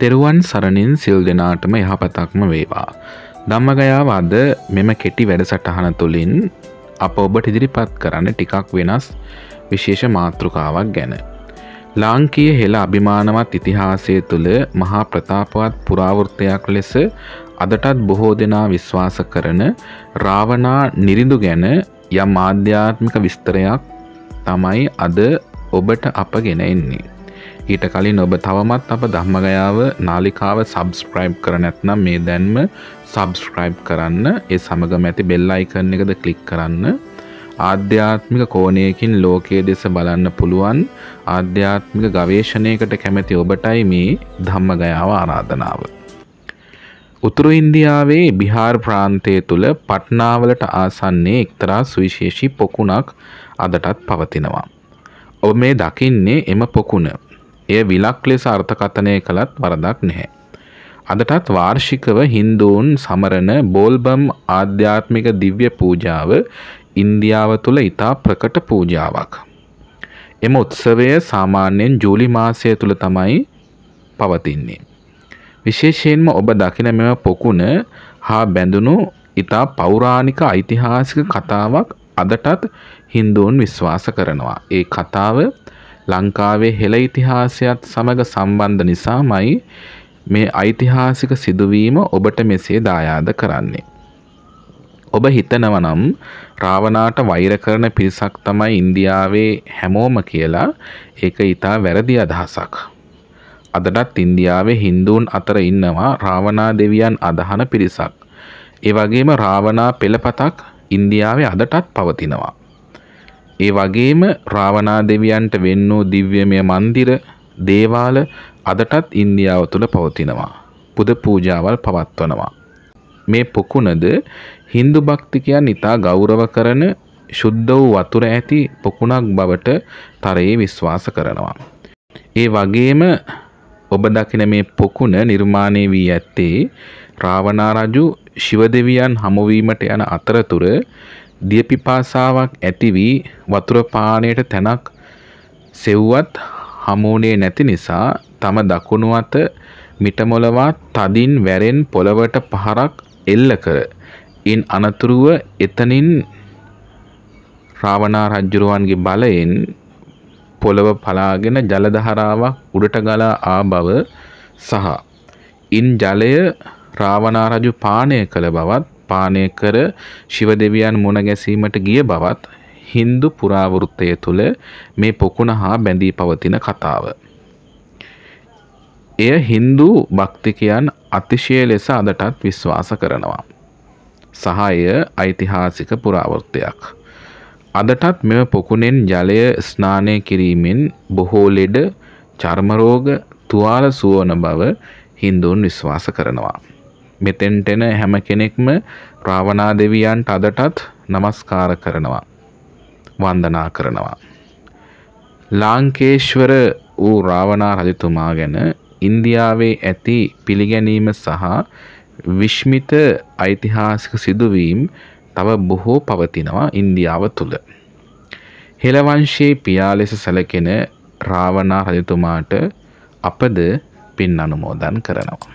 තෙරුවන් සරණින් සිල් දෙනාටම යහපතක්ම වේවා. දම්මගයාව අද මෙම කෙටි වැඩසටහන තුළින් අප ඔබට ඉදිරිපත් කරන්න ටිකක් වෙනස් විශේෂ මාතෘකාවක් ගැන. ලාංකීය හෙළ අභිමානවත් ඉතිහාසය තුළ මහා ප්‍රතාපවත් පුරාවෘත්තයක් ලෙස අදටත් බොහෝ දෙනා විශ්වාස කරන රාවනා නිරිඳු ගැන යම් ආධ්‍යාත්මික විස්තරයක් තමයි අද ඔබට අප ගෙන එන්නේ. ඊට කලින් ඔබ තවමත් අප දහමගයාව නාලිකාව සබස්ක්‍රයිබ් කරනැත්නම් මේ දැන්ම සබස්ක්‍රයිබ් කරන්න ඒ සමඟ මැති බෙල්ලයිකරන එකද කලික් කරන්න ආධ්‍යාත්මික කෝනයකින් ලෝකයේ දෙස බලන්න පුළුවන් ආධ්‍යාත්මික ගවේශණයකට කැමැති ඔබටයි මේ ධම්මගයාව ආරාධනාව. උතුරු ඉන්දියාවේ බිහාර් ප්‍රාන්තය තුළ පට්නාවලට ආසන්නේ එක්තරා සුවිශේෂී පොකුණක් අදටත් පවතිනවා. ඔබ මේ දකින්නේ එම පොකුණ එය විලක් ලෙස අර්ථකථනය කළත් වරදක් නැහැ. අදටත් වාර්ෂිකව හින්දූන් සමරණ බෝල්බම් ආධ්‍යාත්මික දිව්‍ය පූජාව ඉන්දියාව තුළ ඉතා ප්‍රකට පූජාවක්. එම උත්සවය සාමාන්‍යයෙන් ජූලි මාසය තුළ තමයි පවතින්නේ. විශේෂයෙන්ම ඔබ දකින මෙම පොකුණ හා බැඳුණු ඉතා පෞරාණික ඓතිහාසික කතාවක් අදටත් හින්දුවන් විශ්වාස කරනවා. ඒ කතාව ලංකාවේ හෙළ ඉතිහාසයත් සමග සම්බන්ධ නිසාමයි මේ ඓතිහාසික සිදුවීම ඔබට මෙසේ දායාද කරන්නේ. ඔබ හිතනවා නම් රාවණාට වෛර කරන පිරිසක් තමයි ඉන්දියාවේ හැමෝම කියලා ඒක ඊටා වැරදි අදහසක්. අදටත් ඉන්දියාවේ Hinduන් අතර ඉන්නවා රාවණා දෙවියන් අදහන පිරිසක්. ඒ වගේම රාවණා පෙළපතක් ඉන්දියාවේ අදටත් පවතිනවා. ඒ වගේම රාවණා දෙවියන්ට වෙන් වූ දිව්‍යමය මන්දිර දේවාල අදටත් ඉන්දියාව තුළ පවතිනවා. පුද පූජාවල් පවත්වනවා. මේ පොකුණද Hindu භක්තිකයන් ඉතා ගෞරව කරන ශුද්ධ වූ වතුර ඇති පොකුණක් බවට තරයේ විශ්වාස කරනවා. ඒ වගේම ඔබ දකින මේ පොකුණ නිර්මාණය වී ඇත්තේ රාවණා රජු ශිව දෙවියන් හමුවීමට යන අතරතුර දිය පිපාසාවක් ඇති වී වතුර පානයට තැනක් සෙව්වත් හමුුණේ නැති නිසා තම දකුණු අත මිටමොලවා තදින් වැරෙන් පොළවට පහරක් එල්ල කර. ඉන් අනතුරුව එතනින් රාවණා රජුරුවන්ගේ බලයෙන් පොළව පලාගෙන ජලදහරාවක් උඩට ගලා ආ බව සහ ඉන් ජලය රාවණා රජු පානය කළ බවත් පානය කර ශිව දෙවියන් මුණ ගැසීමට ගිය බවත් හින්දු පුරාවෘත්තය තුළ මේ පොකුණ හා බැඳී පවතින කතාව. එය හින්දු භක්තිකයන් අතිශය ලෙස අදටත් විශ්වාස කරනවා. සහය ඓතිහාසික පුරාවෘත්තයක්. අදටත් මෙම පොකුණෙන් ජලය ස්නානය කිරීමෙන් බොහෝ ලෙඩ චර්මරෝග තුවාල සුවන බව හින්දුන් විශ්වාස කරනවා. මෙතෙන්ට එන හැම කෙනෙක්ම රාවණා දෙවියන්ට අදටත් নমස්කාර කරනවා. වන්දනා කරනවා. ලාංකේශ්වර වූ රාවණා රජතුමා ගැන ඉන්දියාවේ ඇති පිළිගැනීම සහ විශ්මිත ඓතිහාසික සිදුවීම් තව බොහෝ පවතිනවා ඉන්දියාව තුළ. හෙළවංශයේ පියා ලෙස සැලකෙන රාවණා රජතුමාට අපද පින් අනුමෝදන් කරනවා.